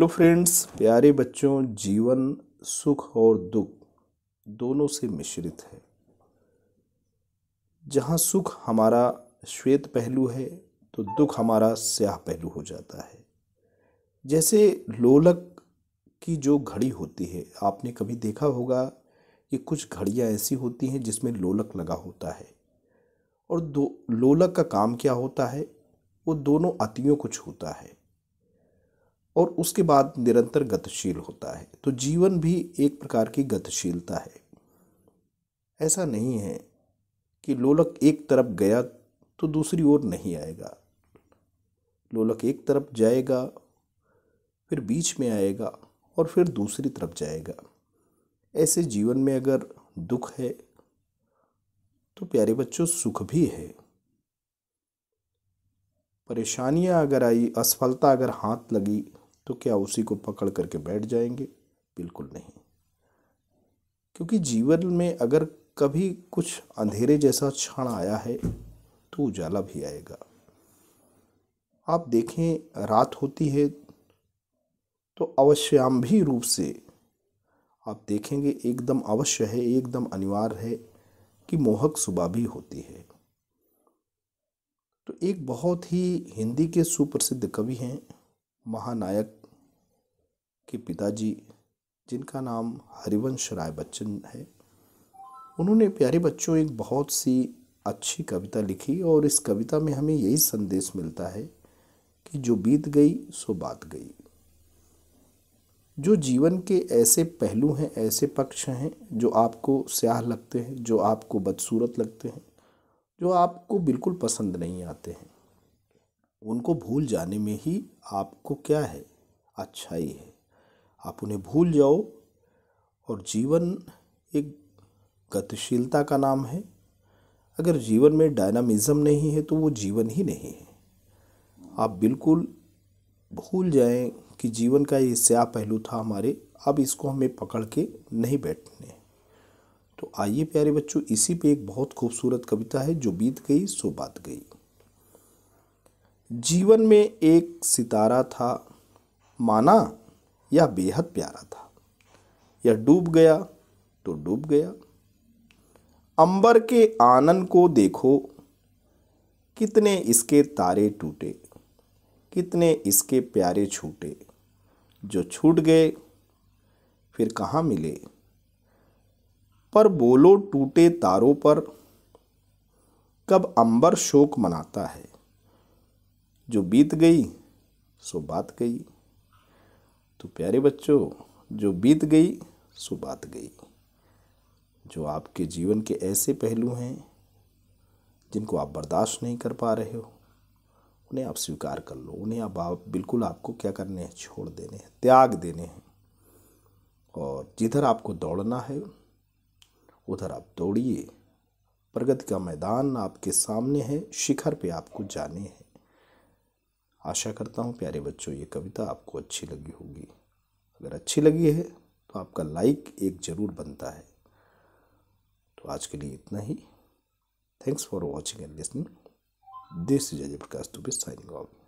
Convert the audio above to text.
hello friends प्यारे बच्चों जीवन सुख और दुख दोनों से मिश्रित है जहाँ सुख हमारा श्वेत पहलू है तो दुख हमारा स्याह पहलू हो जाता है जैसे लोलक की जो घड़ी होती है आपने कभी देखा होगा कि कुछ घड़ियाँ ऐसी होती हैं जिसमें लोलक लगा होता है और दो लोलक का काम क्या होता है वो दोनों अतियों को छूता है और उसके बाद निरंतर गतिशील होता है तो जीवन भी एक प्रकार की गतिशीलता है ऐसा नहीं है कि लोलक एक तरफ गया तो दूसरी ओर नहीं आएगा लोलक एक तरफ जाएगा फिर बीच में आएगा और फिर दूसरी तरफ जाएगा ऐसे जीवन में अगर दुख है तो प्यारे बच्चों सुख भी है परेशानियां अगर आई असफलता अगर हाथ लगी तो क्या उसी को पकड़ करके बैठ जाएंगे बिल्कुल नहीं क्योंकि जीवन में अगर कभी कुछ अंधेरे जैसा क्षण आया है तो उजाला भी आएगा आप देखें रात होती है तो अवश्यम्भी रूप से आप देखेंगे एकदम अवश्य है एकदम अनिवार्य है कि मोहक सुबह भी होती है तो एक बहुत ही हिंदी के सुप्रसिद्ध कवि हैं महानायक के पिताजी जिनका नाम हरिवंश राय बच्चन है उन्होंने प्यारे बच्चों एक बहुत सी अच्छी कविता लिखी और इस कविता में हमें यही संदेश मिलता है कि जो बीत गई सो बात गई जो जीवन के ऐसे पहलू हैं ऐसे पक्ष हैं जो आपको स्याह लगते हैं जो आपको बदसूरत लगते हैं जो आपको बिल्कुल पसंद नहीं आते हैं उनको भूल जाने में ही आपको क्या है अच्छाई है आप उन्हें भूल जाओ और जीवन एक गतिशीलता का नाम है अगर जीवन में डायनामिज़म नहीं है तो वो जीवन ही नहीं है आप बिल्कुल भूल जाएं कि जीवन का ये स्या पहलू था हमारे अब इसको हमें पकड़ के नहीं बैठने तो आइए प्यारे बच्चों इसी पे एक बहुत खूबसूरत कविता है जो बीत गई सो बात गई जीवन में एक सितारा था माना यह बेहद प्यारा था यह डूब गया तो डूब गया अंबर के आनंद को देखो कितने इसके तारे टूटे कितने इसके प्यारे छूटे जो छूट गए फिर कहाँ मिले पर बोलो टूटे तारों पर कब अंबर शोक मनाता है जो बीत गई सो बात गई तो प्यारे बच्चों जो बीत गई सो बात गई जो आपके जीवन के ऐसे पहलू हैं जिनको आप बर्दाश्त नहीं कर पा रहे हो उन्हें आप स्वीकार कर लो उन्हें अब आप बिल्कुल आपको क्या करने हैं छोड़ देने हैं त्याग देने हैं और जिधर आपको दौड़ना है उधर आप दौड़िए प्रगति का मैदान आपके सामने है शिखर पे आपको जाने हैं आशा करता हूँ प्यारे बच्चों ये कविता आपको अच्छी लगी होगी अगर अच्छी लगी है तो आपका लाइक एक ज़रूर बनता है तो आज के लिए इतना ही thanks for watching and listening this is Ajay Prakash Dubey signing of